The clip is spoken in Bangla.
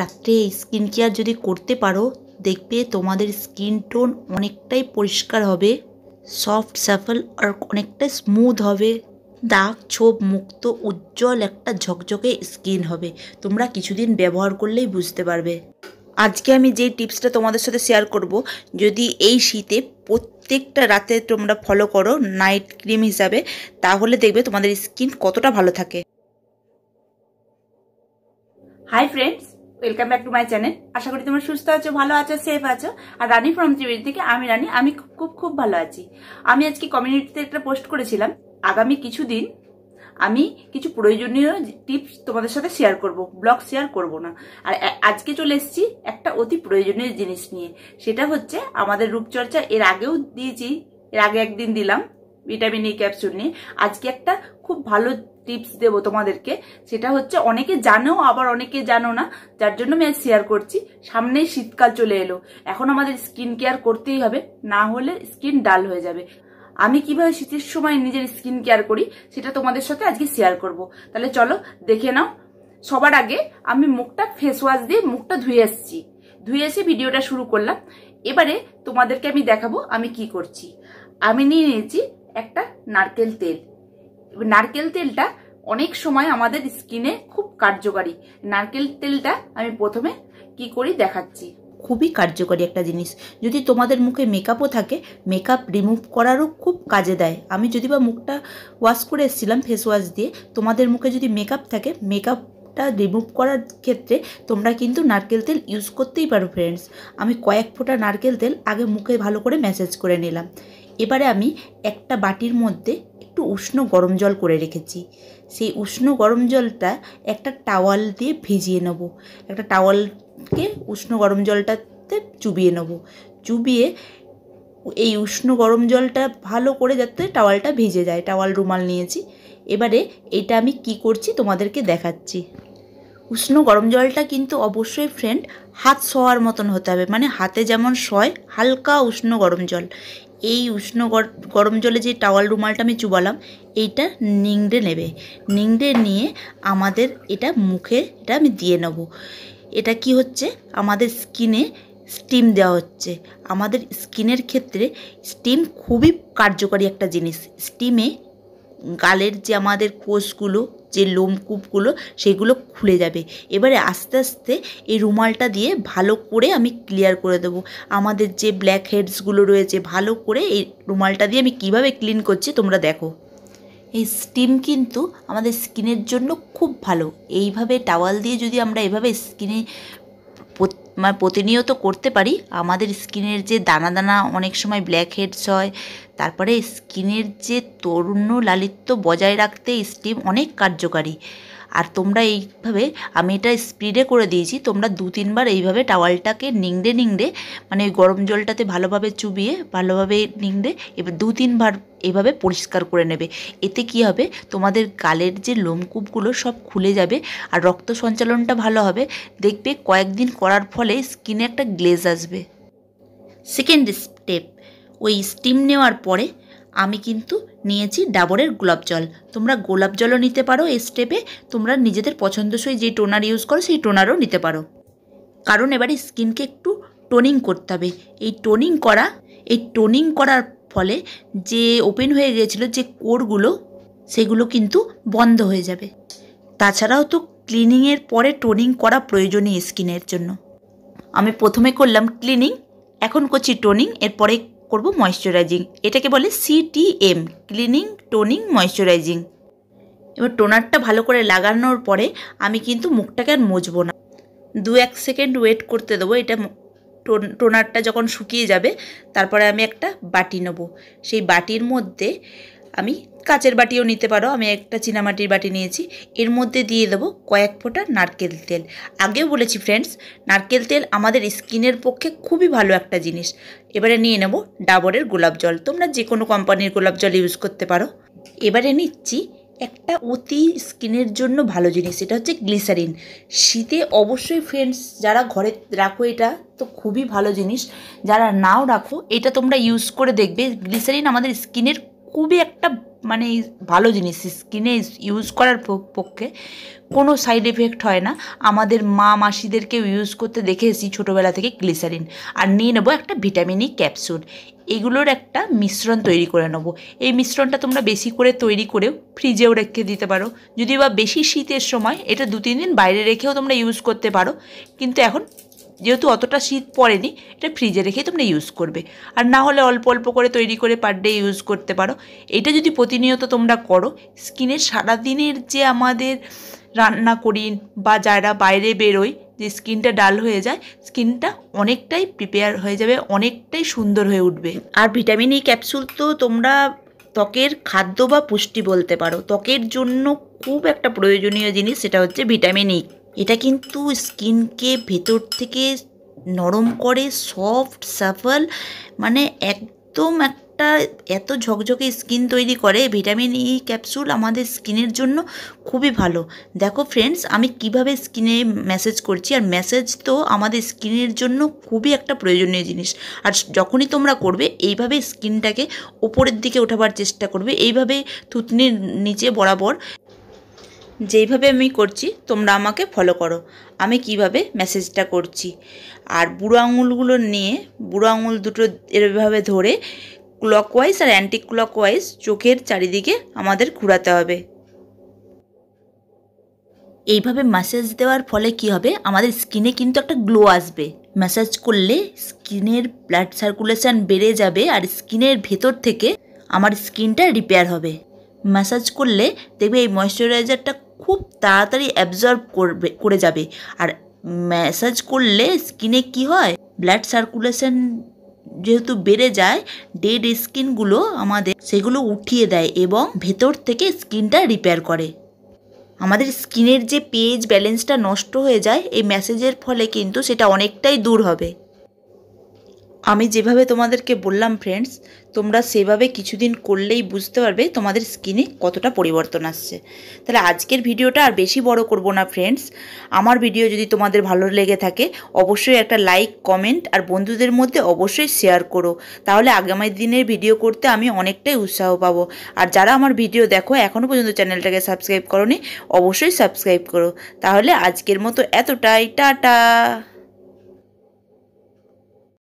রাত্রে স্কিন কেয়ার যদি করতে পারো দেখবে তোমাদের স্কিন টোন অনেকটাই পরিষ্কার হবে সফট স্যাফল আর অনেকটাই স্মুথ হবে দাগ ছোপ মুক্ত উজ্জ্বল একটা ঝকঝকে স্কিন হবে তোমরা কিছুদিন ব্যবহার করলেই বুঝতে পারবে আজকে আমি যে টিপসটা তোমাদের সাথে শেয়ার করব যদি এই শীতে প্রত্যেকটা রাতে তোমরা ফলো করো নাইট ক্রিম হিসাবে তাহলে দেখবে তোমাদের স্কিন কতটা ভালো থাকে hi friends welcome back to my channel আশা করি তোমরা সুস্থ আছো ভালো আছো সেফ আছো আর রানী ফ্রম ত্রিবেদী থেকে আমি রানী আমি খুব খুব ভালো আছি আমি আজকে কমিউনিটিতে একটা পোস্ট করেছিলাম আগামী কিছুদিন আমি কিছু প্রয়োজনীয় টিপস তোমাদের সাথে শেয়ার করব ব্লগ শেয়ার করব না আর আজকে চলে এসেছি একটা অতি প্রয়োজনীয় জিনিস নিয়ে সেটা হচ্ছে আমাদের রূপচর্চা এর আগেও দিয়েছি এর আগে একদিন দিলাম ভিটামিন ই ক্যাপসুল নিয়ে আজকে একটা খুব ভালো টিপস দেব তোমাদেরকে সেটা হচ্ছে অনেকে জানো আবার অনেকে জানো না যার জন্য আমি আজ শেয়ার করছি সামনে শীতকাল চলে এলো এখন আমাদের স্কিন কেয়ার করতেই হবে না হলে স্কিন ডাল হয়ে যাবে আমি কিভাবে শীতের সময় নিজের স্কিন কেয়ার করি সেটা তোমাদের সাথে আজকে শেয়ার করব তাহলে চলো দেখে নাও সবার আগে আমি মুখটা ফেস ওয়াশ দিয়ে মুখটা ধুয়ে আসছি ধুয়ে এসে ভিডিওটা শুরু করলাম এবারে তোমাদেরকে আমি দেখাবো আমি কি করছি আমি নিয়ে নিয়েছি একটা নারকেল তেল নারকেল তেলটা অনেক সময় আমাদের স্কিনে খুব কার্যকারী নারকেল তেলটা আমি প্রথমে কি করি দেখাচ্ছি খুবই কার্যকরী একটা জিনিস যদি তোমাদের মুখে মেকআপও থাকে মেকআপ রিমুভ করারও খুব কাজে দেয় আমি যদি বা মুখটা ওয়াশ করে এসেছিলাম ফেস ওয়াশ দিয়ে তোমাদের মুখে যদি মেকআপ থাকে মেকআপ রিমুভ করার ক্ষেত্রে তোমরা কিন্তু নারকেল তেল ইউজ করতেই পারো ফ্রেন্ডস আমি কয়েক ফোঁটা নারকেল তেল আগে মুখে ভালো করে ম্যাসেজ করে নিলাম এবারে আমি একটা বাটির মধ্যে উষ্ণ গরম জল করে রেখেছি সেই উষ্ণ গরম জলটা একটা টাওয়াল দিয়ে ভিজিয়ে নেব একটা টাওয়ালকে উষ্ণ গরম জলটাতে চুবিয়ে নেব চুবিয়ে এই উষ্ণ গরম জলটা ভালো করে যাতে টাওয়ালটা ভিজে যায় টাওয়াল রুমাল নিয়েছি এবারে এটা আমি কি করছি তোমাদেরকে দেখাচ্ছি উষ্ণ গরম জলটা কিন্তু অবশ্যই ফ্রেন্ড হাত শোয়ার মতন হতে হবে মানে হাতে যেমন শয় হালকা উষ্ণ গরম জল এই উষ্ণ গরম জলে যে টাওয়াল রুমালটা আমি চুবালাম এইটা নিংড়ে নেবে নিংড়ে নিয়ে আমাদের এটা মুখে এটা আমি দিয়ে নেব এটা কি হচ্ছে আমাদের স্কিনে স্টিম দেওয়া হচ্ছে আমাদের স্কিনের ক্ষেত্রে স্টিম খুবই কার্যকরী একটা জিনিস স্টিমে গালের যে আমাদের কোষগুলো যে লোমকূপগুলো সেগুলো খুলে যাবে এবারে আস্তে আস্তে এই রুমালটা দিয়ে ভালো করে আমি ক্লিয়ার করে দেবো আমাদের যে ব্ল্যাক হেডসগুলো রয়েছে ভালো করে এই রুমালটা দিয়ে আমি কিভাবে ক্লিন করছি তোমরা দেখো এই স্টিম কিন্তু আমাদের স্কিনের জন্য খুব ভালো এইভাবে টাওয়াল দিয়ে যদি আমরা এভাবে স্কিনে মানে প্রতিনিয়ত করতে পারি আমাদের স্কিনের যে দানা দানা অনেক সময় ব্ল্যাক হেডস হয় তারপরে স্কিনের যে তরুণ লালিত্য বজায় রাখতে স্টিম অনেক কার্যকারী আর তোমরা এইভাবে আমি এটা স্প্রিডে করে দিয়েছি তোমরা দু তিনবার এইভাবে টাওয়ালটাকে নিংড়ে নিংড়ে মানে ওই গরম জলটাতে ভালোভাবে চুবিয়ে ভালোভাবে নিংড়ে এবার দু তিনবার এভাবে পরিষ্কার করে নেবে এতে কি হবে তোমাদের গালের যে লোমকূপগুলো সব খুলে যাবে আর রক্ত সঞ্চালনটা ভালো হবে দেখবে কয়েকদিন করার ফলে স্কিনে একটা গ্লেজ আসবে সেকেন্ড স্টেপ ওই স্টিম নেওয়ার পরে আমি কিন্তু নিয়েছি ডাবরের গোলাপ জল তোমরা গোলাপ জলও নিতে পারো এই স্টেপে তোমরা নিজেদের পছন্দসই যে টোনার ইউজ করো সেই টোনারও নিতে পারো কারণ এবার স্কিনকে একটু টোনিং করতে হবে এই টোনিং করা এই টোনিং করার ফলে যে ওপেন হয়ে গিয়েছিল যে কোরগুলো সেগুলো কিন্তু বন্ধ হয়ে যাবে তাছাড়াও তো ক্লিনিংয়ের পরে টোনিং করা প্রয়োজনীয় স্কিনের জন্য আমি প্রথমে করলাম ক্লিনিং এখন করছি টোনিং এরপরে করব ময়শ্চারাইজিং এটাকে বলে সিটিএম ক্লিনিং টোনিং ময়শ্চারাইজিং এবার টোনারটা ভালো করে লাগানোর পরে আমি কিন্তু মুখটাকে আর মজবো না দু এক সেকেন্ড ওয়েট করতে দেবো এটা টোনারটা যখন শুকিয়ে যাবে তারপরে আমি একটা বাটি নেব সেই বাটির মধ্যে আমি কাচের বাটিও নিতে পারো আমি একটা চীনামাটির বাটি নিয়েছি এর মধ্যে দিয়ে দেবো কয়েক ফোঁটা নারকেল তেল আগেও বলেছি ফ্রেন্ডস নারকেল তেল আমাদের স্কিনের পক্ষে খুবই ভালো একটা জিনিস এবারে নিয়ে নেব ডাবরের গোলাপ জল তোমরা যে কোনো কোম্পানির গোলাপ জল ইউজ করতে পারো এবারে নিচ্ছি একটা অতি স্কিনের জন্য ভালো জিনিস এটা হচ্ছে গ্লিসারিন শীতে অবশ্যই ফ্রেন্ডস যারা ঘরে রাখো এটা তো খুবই ভালো জিনিস যারা নাও রাখো এটা তোমরা ইউজ করে দেখবে গ্লিসারিন আমাদের স্কিনের খুবই একটা মানে ভালো জিনিস স্কিনে ইউজ করার পক্ষে কোনো সাইড এফেক্ট হয় না আমাদের মা মাসিদেরকেও ইউজ করতে দেখে এসেছি ছোটোবেলা থেকে গ্লিসারিন আর নিয়ে নেবো একটা ভিটামিন ই ক্যাপসুল এগুলোর একটা মিশ্রণ তৈরি করে নেবো এই মিশ্রণটা তোমরা বেশি করে তৈরি করেও ফ্রিজেও রেখে দিতে পারো যদি বা বেশি শীতের সময় এটা দু তিন দিন বাইরে রেখেও তোমরা ইউজ করতে পারো কিন্তু এখন যেহেতু অতটা শীত পড়েনি এটা ফ্রিজে রেখে তোমরা ইউজ করবে আর না হলে অল্প অল্প করে তৈরি করে পার ডে ইউজ করতে পারো এটা যদি প্রতিনিয়ত তোমরা করো স্কিনের সারাদিনের যে আমাদের রান্না করি বা যারা বাইরে বেরোয় যে স্কিনটা ডাল হয়ে যায় স্কিনটা অনেকটাই প্রিপেয়ার হয়ে যাবে অনেকটাই সুন্দর হয়ে উঠবে আর ভিটামিন ই ক্যাপসুল তো তোমরা ত্বকের খাদ্য বা পুষ্টি বলতে পারো ত্বকের জন্য খুব একটা প্রয়োজনীয় জিনিস সেটা হচ্ছে ভিটামিন ই e। এটা কিন্তু স্কিনকে ভেতর থেকে নরম করে সফট সাফল মানে একদম একটা এত ঝকঝকে স্কিন তৈরি করে ভিটামিন ই ক্যাপসুল আমাদের স্কিনের জন্য খুবই ভালো দেখো ফ্রেন্ডস আমি কিভাবে স্কিনে মেসেজ করছি আর মেসেজ তো আমাদের স্কিনের জন্য খুবই একটা প্রয়োজনীয় জিনিস আর যখনই তোমরা করবে এইভাবে স্কিনটাকে ওপরের দিকে ওঠাবার চেষ্টা করবে এইভাবে থুতনির নিচে বরাবর যেইভাবে আমি করছি তোমরা আমাকে ফলো করো আমি কিভাবে মেসেজটা করছি আর বুড়ো আঙুলগুলো নিয়ে বুড়ো আঙুল দুটো এভাবে ধরে ক্লকওয়াইজ আর অ্যান্টি ক্লকওয়াইজ চোখের চারিদিকে আমাদের ঘুরাতে হবে এইভাবে ম্যাসেজ দেওয়ার ফলে কি হবে আমাদের স্কিনে কিন্তু একটা গ্লো আসবে ম্যাসাজ করলে স্কিনের ব্লাড সার্কুলেশান বেড়ে যাবে আর স্কিনের ভেতর থেকে আমার স্কিনটা রিপেয়ার হবে ম্যাসাজ করলে দেখবে এই ময়শ্চারাইজারটা খুব তাড়াতাড়ি অ্যাবজর্ব করবে করে যাবে আর ম্যাসাজ করলে স্কিনে কি হয় ব্লাড সার্কুলেশন যেহেতু বেড়ে যায় ডেড স্কিনগুলো আমাদের সেগুলো উঠিয়ে দেয় এবং ভেতর থেকে স্কিনটা রিপেয়ার করে আমাদের স্কিনের যে পেজ ব্যালেন্সটা নষ্ট হয়ে যায় এই ম্যাসেজের ফলে কিন্তু সেটা অনেকটাই দূর হবে আমি যেভাবে তোমাদেরকে বললাম ফ্রেন্ডস তোমরা সেভাবে কিছুদিন করলেই বুঝতে পারবে তোমাদের স্কিনে কতটা পরিবর্তন আসছে তাহলে আজকের ভিডিওটা আর বেশি বড় করব না ফ্রেন্ডস আমার ভিডিও যদি তোমাদের ভালো লেগে থাকে অবশ্যই একটা লাইক কমেন্ট আর বন্ধুদের মধ্যে অবশ্যই শেয়ার করো তাহলে আগামী দিনের ভিডিও করতে আমি অনেকটাই উৎসাহ পাবো আর যারা আমার ভিডিও দেখো এখনও পর্যন্ত চ্যানেলটাকে সাবস্ক্রাইব করো অবশ্যই সাবস্ক্রাইব করো তাহলে আজকের মতো এতটাই টাটা